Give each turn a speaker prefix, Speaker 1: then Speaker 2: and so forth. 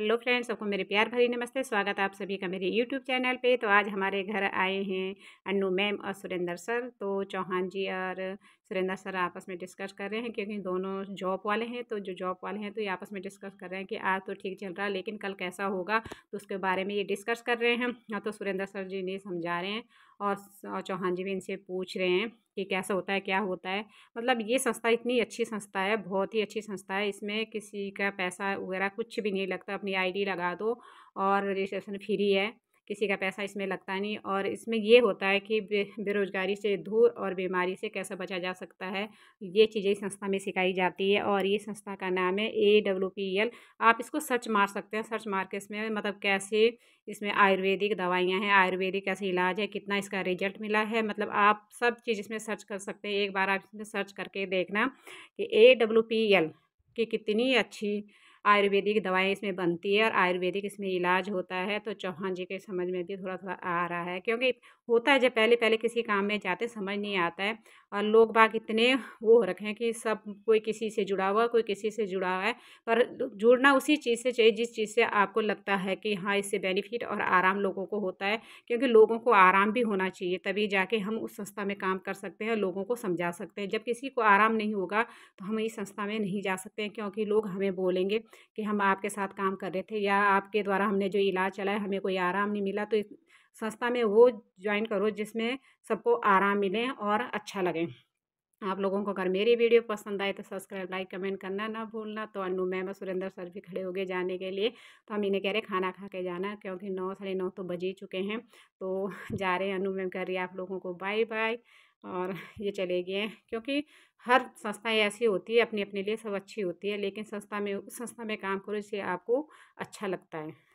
Speaker 1: hello friends सबको मेरे प्यार भरी नमस्ते स्वागत है आप सभी का मेरे यूट्यूब चैनल पे तो आज हमारे घर आए हैं अन्नू मैम और सुरेंद्र सर तो चौहान जी और सुरेंद्र सर आपस में डिस्कस कर रहे हैं क्योंकि दोनों जॉब वाले हैं तो जो जॉब वाले हैं तो ये आपस में डिस्कस कर रहे हैं कि आज तो ठीक चल रहा है लेकिन कल कैसा होगा तो उसके बारे में ये डिस्कस कर रहे हैं हाँ तो सुरेंद्र सर जी ने समझा रहे हैं और चौहान जी भी इनसे पूछ रहे हैं कि कैसा होता है क्या होता है मतलब ये संस्था इतनी अच्छी संस्था है बहुत ही अच्छी संस्था है इसमें किसी का पैसा वगैरह कुछ भी नहीं लगता अपनी आईडी लगा दो और रजिस्ट्रेशन फ्री है किसी का पैसा इसमें लगता नहीं और इसमें ये होता है कि बेरोज़गारी से दूर और बीमारी से कैसे बचा जा सकता है ये चीज़ें इस संस्था में सिखाई जाती है और ये संस्था का नाम है ए डब्ल्यू पी एल आप इसको सर्च मार सकते हैं सर्च मार के इसमें मतलब कैसे इसमें आयुर्वेदिक दवाइयाँ हैं आयुर्वेदिक कैसे इलाज है कितना इसका रिजल्ट मिला है मतलब आप सब चीज़ इसमें सर्च कर सकते हैं एक बार आप इसमें सर्च करके देखना कि ए डब्ल्यू पी एल की कितनी अच्छी आयुर्वेदिक दवाएं इसमें बनती है और आयुर्वेदिक इसमें इलाज होता है तो चौहान जी के समझ में भी थोड़ा थोड़ा आ रहा है क्योंकि होता है जब पहले पहले किसी काम में जाते समझ नहीं आता है और लोग बाग इतने वो हो रखे हैं कि सब कोई किसी से जुड़ा हुआ कोई किसी से जुड़ा हुआ है पर जुड़ना उसी चीज़ से चाहिए जिस चीज़ से आपको लगता है कि हाँ इससे बेनिफिट और आराम लोगों को होता है क्योंकि लोगों को आराम भी होना चाहिए तभी जाके हम उस संस्था में काम कर सकते हैं लोगों को समझा सकते हैं जब किसी को आराम नहीं होगा तो हम इस संस्था में नहीं जा सकते हैं क्योंकि लोग हमें बोलेंगे कि हम आपके साथ काम कर रहे थे या आपके द्वारा हमने जो इलाज चलाया हमें कोई आराम नहीं मिला तो इस संस्था में वो ज्वाइन करो जिसमें सबको आराम मिले और अच्छा लगे आप लोगों को अगर मेरी वीडियो पसंद आए तो सब्सक्राइब लाइक कमेंट करना ना भूलना तो अनु मैम और सुरेंद्र सर भी खड़े हो गए जाने के लिए तो हम इन्हें कह रहे खाना खा के जाना क्योंकि नौ साढ़े नौ तो बज ही चुके हैं तो जा रहे हैं अनु मैम कह रही है आप लोगों को बाय बाय और ये चले गए क्योंकि हर संस्था ऐसी होती है अपने अपने लिए सब अच्छी होती है लेकिन संस्था में उस संस्था में काम करो इससे आपको अच्छा लगता है